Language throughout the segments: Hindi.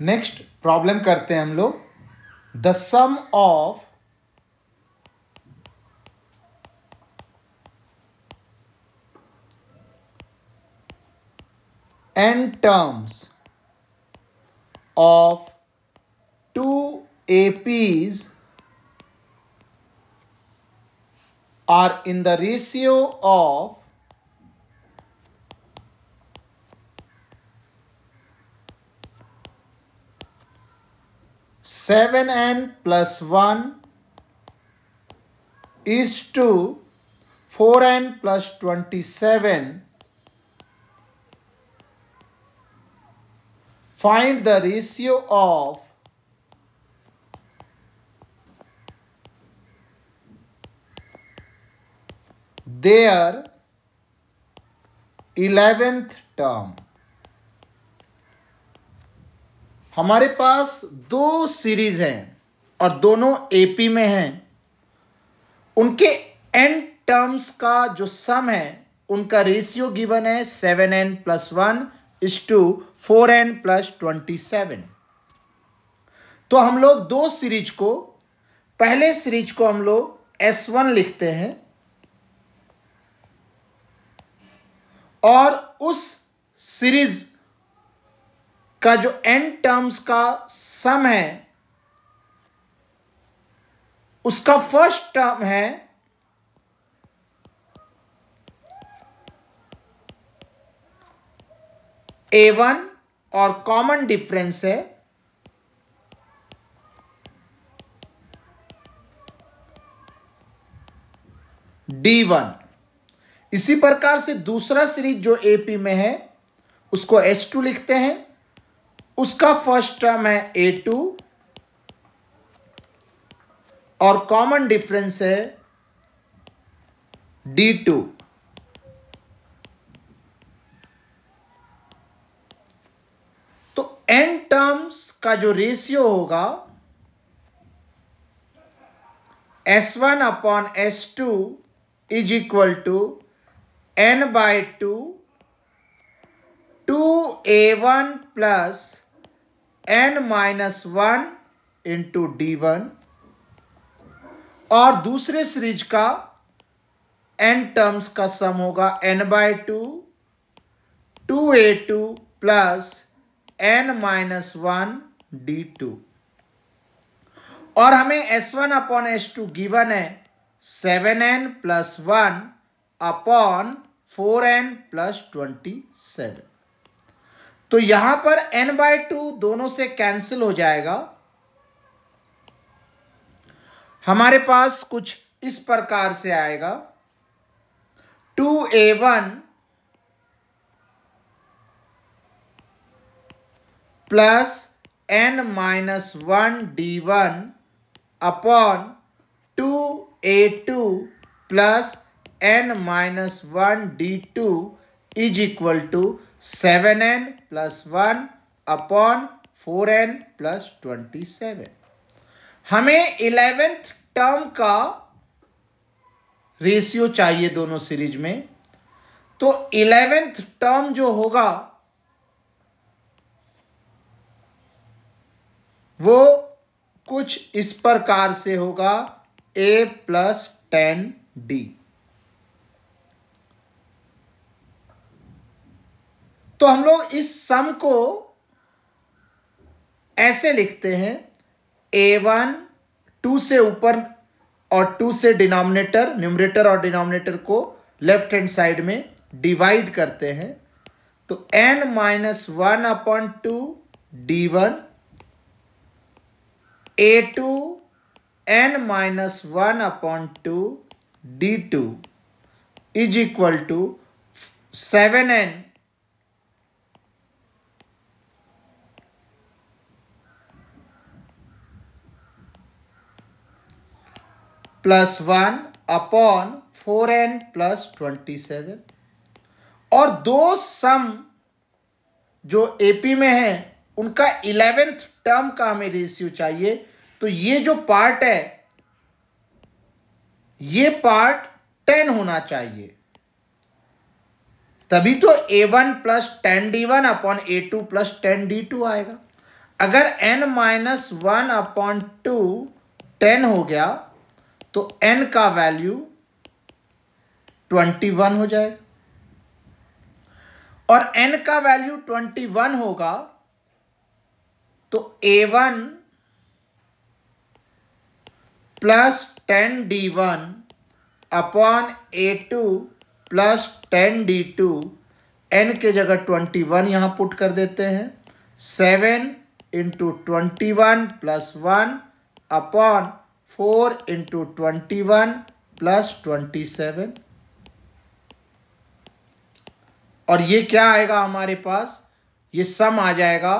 नेक्स्ट प्रॉब्लम करते हैं हम लोग the sum of N terms of two APs are in the ratio of 7n plus 1 is to 4n plus 27. Find the ratio of their 11th term. हमारे पास दो सीरीज हैं और दोनों एपी में हैं उनके एन टर्म्स का जो सम है उनका रेशियो गिवन है seven N plus one is to four N plus twenty seven तो हम लोग दो सीरीज को पहले सीरीज को हम लोग एस वन लिखते हैं और उस सीरीज का जो एन टर्म्स का सम है उसका फर्स्ट टर्म है ए वन और कॉमन डिफरेंस है डी वन इसी प्रकार से दूसरा सीरीज जो एपी में है उसको एच टू लिखते हैं उसका फर्स्ट टर्म है ए टू और कॉमन डिफरेंस है डी टू तो एन टर्म्स का जो रेशियो होगा S one upon S two is equal to N by two two A one plus N minus one into D one और दूसरे सीरीज का एन टर्म्स का सम होगा N by two two A two plus N minus one D two और हमें S one upon S two given है seven N plus one upon four N plus twenty seven तो यहां पर एन बाय टू दोनों से कैंसिल हो जाएगा हमारे पास कुछ इस प्रकार से आएगा two A one plus N minus one D one upon two A two plus N minus one D two is equal to seven N plus one upon four N plus twenty seven हमें इलेवेंथ टर्म का रेशियो चाहिए दोनों सीरीज में तो इलेवेंथ टर्म जो होगा वो कुछ इस प्रकार से होगा ए प्लस टेन डी तो हम लोग इस सम को ऐसे लिखते हैं ए वन टू से ऊपर और टू से डिनोमिनेटर न्यूमरेटर और डिनोमिनेटर को लेफ्ट हैंड साइड में डिवाइड करते हैं तो N minus one upon two D one A two N minus one upon two D two is equal to seven N plus one upon four N plus twenty seven और दो सम जो एपी में है उनका इलेवेंथ टर्म का हमें रेशियो चाहिए तो ये जो पार्ट है ये पार्ट टेन होना चाहिए तभी तो A one plus ten D one upon A two plus ten D two आएगा अगर N minus one upon two ten हो गया तो एन का वैल्यू ट्वेंटी वन हो जाएगा और एन का वैल्यू ट्वेंटी वन होगा तो A one plus ten D one upon A two plus ten D two N के जगह ट्वेंटी वन यहाँ पुट कर देते हैं seven into twenty one plus one upon four into twenty one plus twenty seven और ये क्या आएगा हमारे पास ये सम आ जाएगा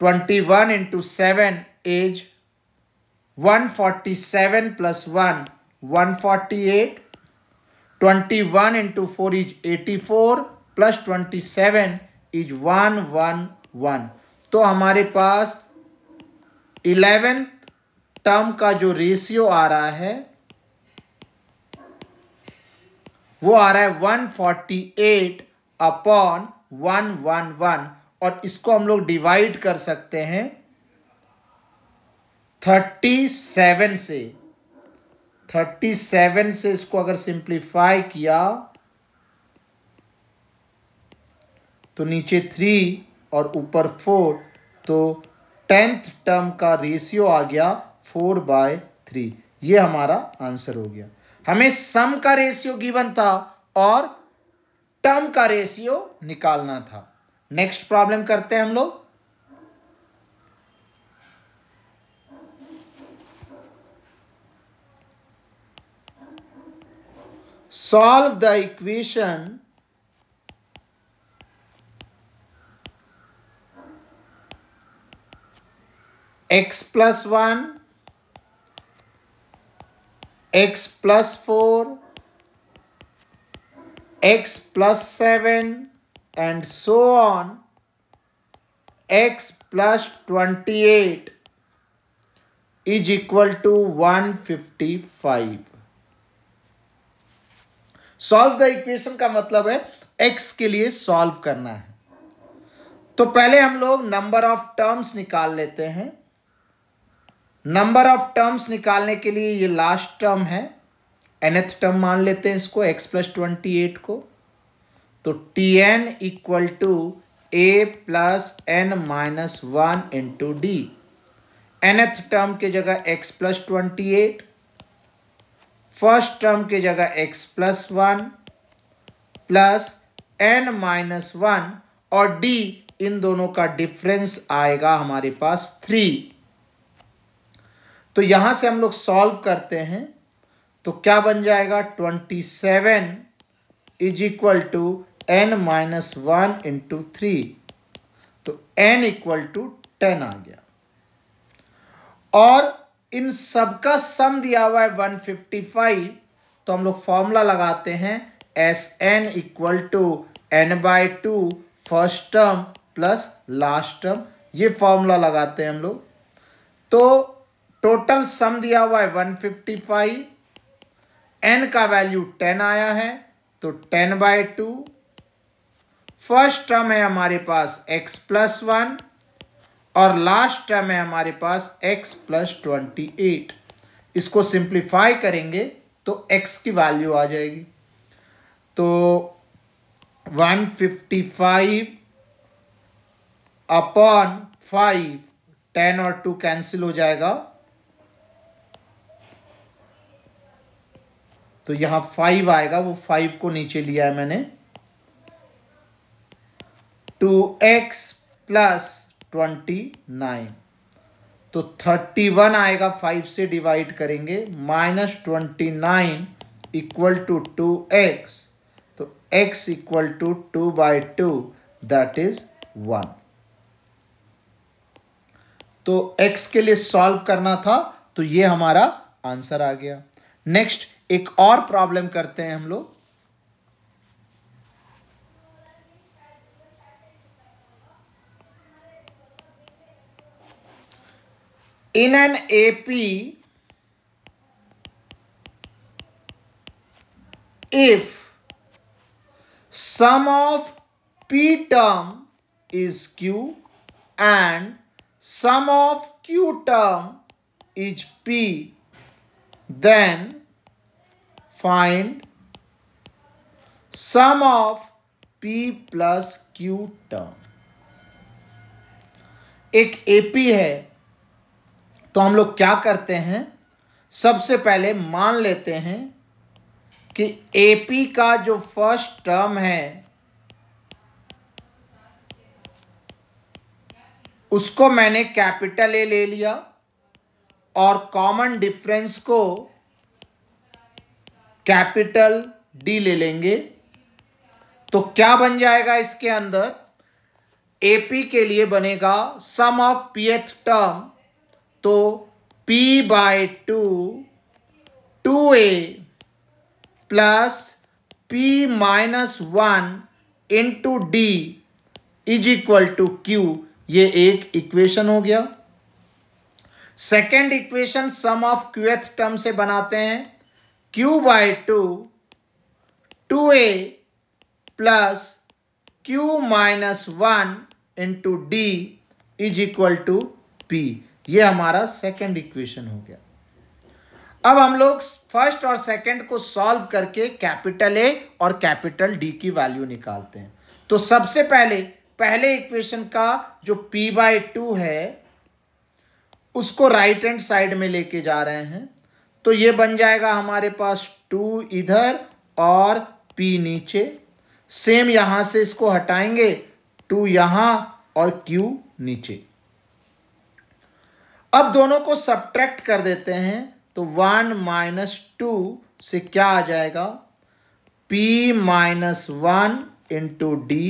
twenty one into seven is one forty seven plus one one forty eight twenty one into four is eighty four plus twenty seven is one one one तो हमारे पास इलेवन टर्म का जो रेशियो आ रहा है वो आ रहा है 148 अपॉन वन वन वन और इसको हम लोग डिवाइड कर सकते हैं 37 से 37 से इसको अगर सिंप्लीफाई किया तो नीचे थ्री और ऊपर फोर तो टेंथ टर्म का रेशियो आ गया फोर बाय थ्री ये हमारा आंसर हो गया हमें सम का रेशियो गिवन था और टर्म का रेशियो निकालना था नेक्स्ट प्रॉब्लम करते हैं हम लोग solve the equation X plus one X plus four X plus seven and so on X plus twenty eight is equal to one fifty five solve the equation का मतलब है एक्स के लिए सॉल्व करना है तो पहले हम लोग नंबर ऑफ टर्म्स निकाल लेते हैं नंबर ऑफ टर्म्स निकालने के लिए ये लास्ट टर्म है एनथ टर्म मान लेते हैं इसको एक्स प्लस ट्वेंटी एट को तो T N equal to A plus N minus one into D nth term के जगह X plus twenty eight first term के जगह X plus one plus N minus one और डी इन दोनों का डिफरेंस आएगा हमारे पास थ्री तो यहां से हम लोग सॉल्व करते हैं तो क्या बन जाएगा twenty seven is equal to N minus one into three तो एन इक्वल टू टेन आ गया और इन सबका सम दिया हुआ है वन फिफ्टी फाइव तो हम लोग फॉर्मूला लगाते हैं S N equal to N by two first term plus last term ये फॉर्मूला लगाते हैं हम लोग तो टोटल सम दिया हुआ है 155 एन का वैल्यू 10 आया है तो 10 बाय टू फर्स्ट टर्म है हमारे पास x प्लस वन और लास्ट टर्म है हमारे पास x प्लस ट्वेंटी एट इसको सिंप्लीफाई करेंगे तो x की वैल्यू आ जाएगी तो 155 अपॉन फाइव टेन और टू कैंसिल हो जाएगा तो यहां फाइव आएगा वो फाइव को नीचे लिया है मैंने two X plus twenty nine तो थर्टी वन आएगा फाइव से डिवाइड करेंगे minus twenty nine equal to two X तो X equal to two by two that is one तो x के लिए सॉल्व करना था तो ये हमारा आंसर आ गया नेक्स्ट एक और प्रॉब्लम करते हैं हम लोग in N A P if sum of P term is Q and sum of Q term is P then find sum of P plus Q term एक AP है तो हम लोग क्या करते हैं सबसे पहले मान लेते हैं कि एपी का जो फर्स्ट टर्म है उसको मैंने कैपिटल ए ले लिया और कॉमन डिफरेंस को कैपिटल डी ले लेंगे तो क्या बन जाएगा इसके अंदर एपी के लिए बनेगा सम ऑफ पीएथ टर्म तो P by two two A plus P minus one into D is equal to Q ये एक इक्वेशन हो गया second equation sum of qth term से बनाते हैं Q by two two A plus Q minus one into D is equal to P ये हमारा सेकंड इक्वेशन हो गया अब हम लोग फर्स्ट और सेकंड को सॉल्व करके कैपिटल ए और कैपिटल डी की वैल्यू निकालते हैं तो सबसे पहले पहले इक्वेशन का जो पी बाय टू है उसको राइट हैंड साइड में लेके जा रहे हैं तो ये बन जाएगा हमारे पास टू इधर और पी नीचे सेम यहां से इसको हटाएंगे टू यहां और क्यू नीचे अब दोनों को सब्ट्रैक्ट कर देते हैं तो वन माइनस टू से क्या आ जाएगा p minus one into D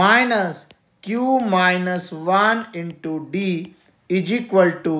minus Q minus one into D is equal to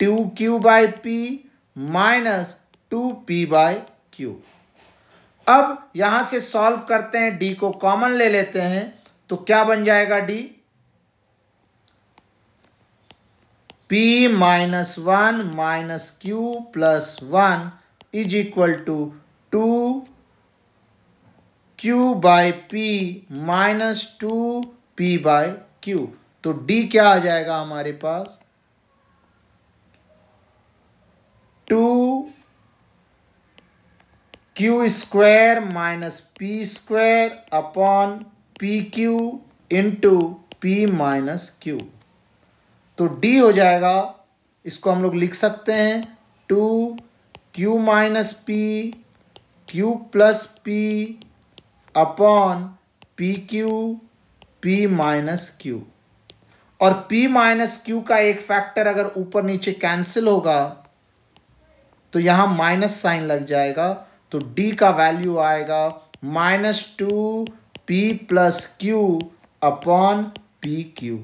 two Q by P minus two P by Q अब यहां से सॉल्व करते हैं डी को कॉमन ले लेते हैं तो क्या बन जाएगा d p minus one minus q plus one is equal to two q by p minus two P by q तो डी क्या आ जाएगा हमारे पास two q square minus p square upon p q into p minus q तो डी हो जाएगा इसको हम लोग लिख सकते हैं two q minus p q plus p upon p q p minus q और p माइनस क्यू का एक फैक्टर अगर ऊपर नीचे कैंसिल होगा तो यहां माइनस साइन लग जाएगा तो डी का वैल्यू आएगा minus two p plus q upon p q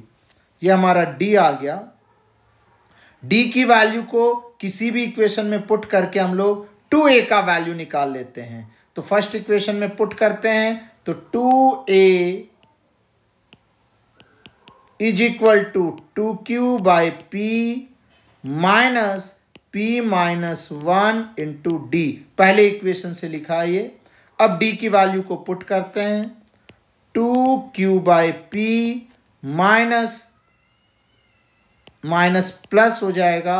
यह हमारा डी आ गया डी की वैल्यू को किसी भी इक्वेशन में पुट करके हम लोग टू ए का वैल्यू निकाल लेते हैं तो फर्स्ट इक्वेशन में पुट करते हैं तो two a is equal to two Q by P minus p minus one into d पहले इक्वेशन से लिखा ये अब डी की वैल्यू को पुट करते हैं two Q by P minus minus plus हो जाएगा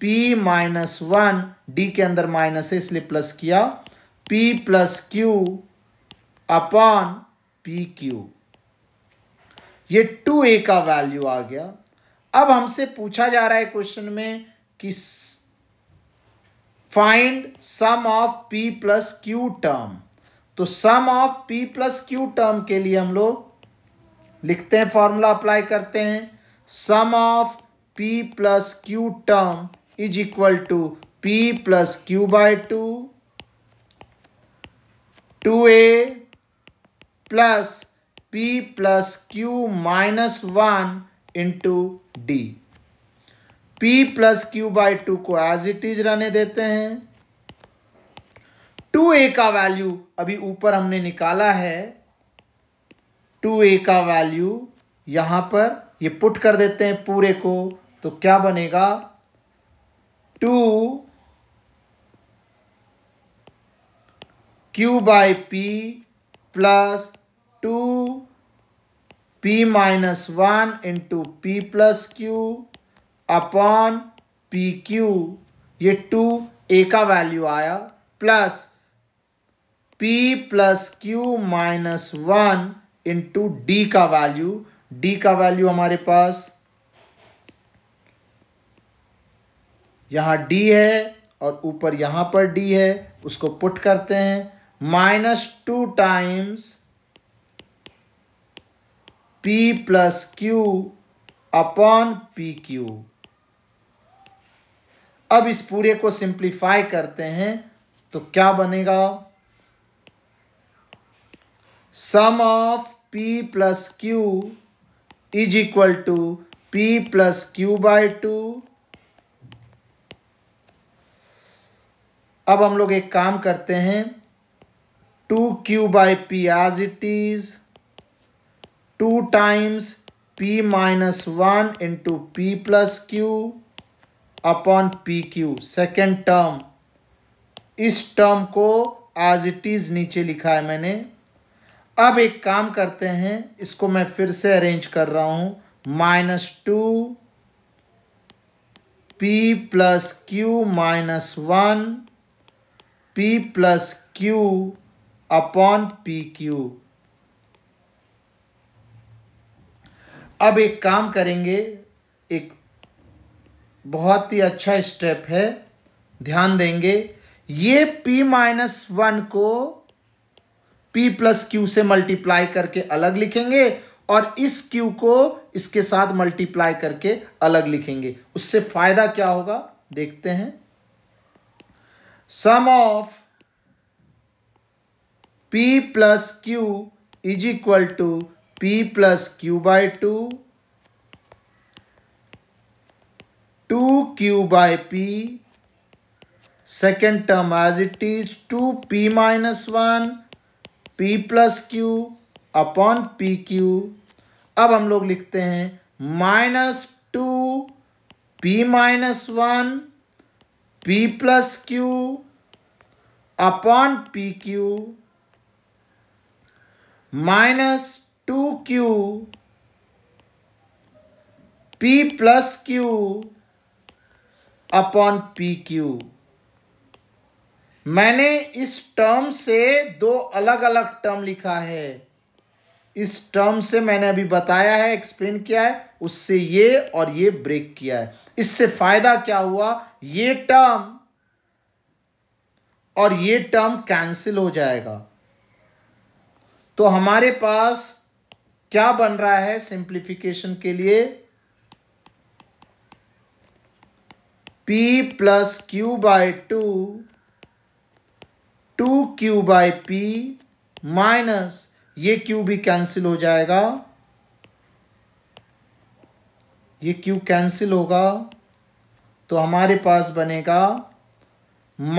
पी माइनस वन डी के अंदर माइनस है इसलिए प्लस किया p plus q upon p q ये टू ए का वैल्यू आ गया अब हमसे पूछा जा रहा है क्वेश्चन में कि find sum of p plus q term तो sum of p plus q term के लिए हम लोग लिखते हैं फॉर्मूला अप्लाई करते हैं sum of p plus q term is equal to p plus q by two two A plus p plus Q minus one into d p plus q by two को एज इट इज रहने देते हैं टू ए का वैल्यू अभी ऊपर हमने निकाला है टू ए का वैल्यू यहां पर ये पुट कर देते हैं पूरे को तो क्या बनेगा two Q by p plus two p minus one into p plus q upon p q ये टू ए का वैल्यू आया plus p plus Q minus one into d का वैल्यू डी का वैल्यू हमारे पास यहां डी है और ऊपर यहां पर डी है उसको पुट करते हैं minus two times p plus q upon p q अब इस पूरे को सिंप्लीफाई करते हैं तो क्या बनेगा sum of p plus q is equal to p plus q by two अब हम लोग एक काम करते हैं two Q by p as it is two times p minus one into p plus q upon p q second term इस टर्म को आज इट इज़ नीचे लिखा है मैंने अब एक काम करते हैं इसको मैं फिर से अरेंज कर रहा हूं minus two p plus Q minus one p plus q upon p q अब एक काम करेंगे एक बहुत ही अच्छा स्टेप है ध्यान देंगे ये p माइनस वन को p प्लस क्यू से मल्टीप्लाई करके अलग लिखेंगे और इस q को इसके साथ मल्टीप्लाई करके अलग लिखेंगे उससे फायदा क्या होगा देखते हैं sum of p plus q is equal to p plus q by two two Q by p second term as it is two p minus one p plus q upon p q अब हम लोग लिखते हैं minus two p minus one p plus q upon p q minus two q p plus q upon p q मैंने इस टर्म से दो अलग अलग टर्म लिखा है इस टर्म से मैंने अभी बताया है एक्सप्लेन किया है उससे ये और ये ब्रेक किया है इससे फायदा क्या हुआ ये टर्म और ये टर्म कैंसिल हो जाएगा तो हमारे पास क्या बन रहा है सिंप्लीफिकेशन के लिए p plus q by two two Q by P minus ये q भी कैंसिल हो जाएगा ये q कैंसिल होगा तो हमारे पास बनेगा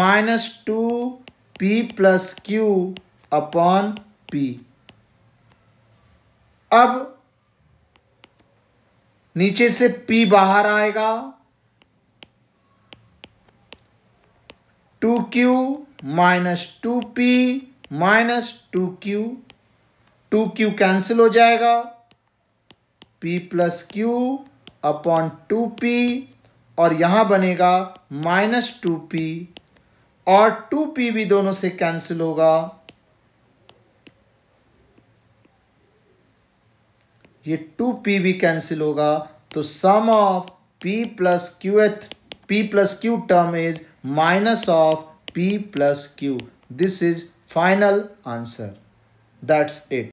minus two p plus q upon p अब नीचे से p बाहर आएगा two q minus two p minus two q two q cancel हो जाएगा p plus q upon two p और यहाँ बनेगा माइनस टू पी और टू पी भी दोनों से कैंसिल होगा ये टू पी भी कैंसिल होगा तो sum of p plus q एथ p plus q term is minus of P plus Q. This is final answer. That's it.